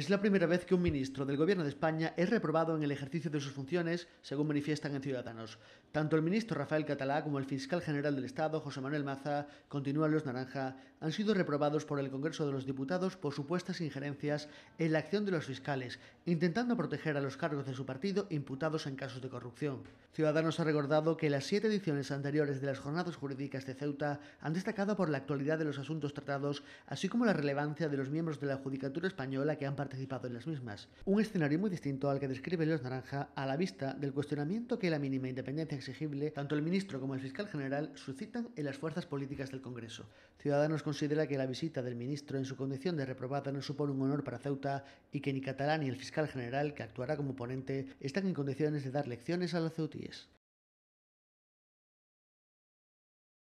Es la primera vez que un ministro del Gobierno de España es reprobado en el ejercicio de sus funciones, según manifiestan en Ciudadanos. Tanto el ministro Rafael Catalá como el fiscal general del Estado, José Manuel Maza, continúan los naranja, han sido reprobados por el Congreso de los Diputados por supuestas injerencias en la acción de los fiscales, intentando proteger a los cargos de su partido imputados en casos de corrupción. Ciudadanos ha recordado que las siete ediciones anteriores de las jornadas jurídicas de Ceuta han destacado por la actualidad de los asuntos tratados, así como la relevancia de los miembros de la Judicatura Española que han participado participado en las mismas. Un escenario muy distinto al que describe los Naranja a la vista del cuestionamiento que la mínima independencia exigible tanto el ministro como el fiscal general suscitan en las fuerzas políticas del Congreso. Ciudadanos considera que la visita del ministro en su condición de reprobada no supone un honor para Ceuta y que ni Catalán ni el fiscal general, que actuará como ponente, están en condiciones de dar lecciones a los ceutíes.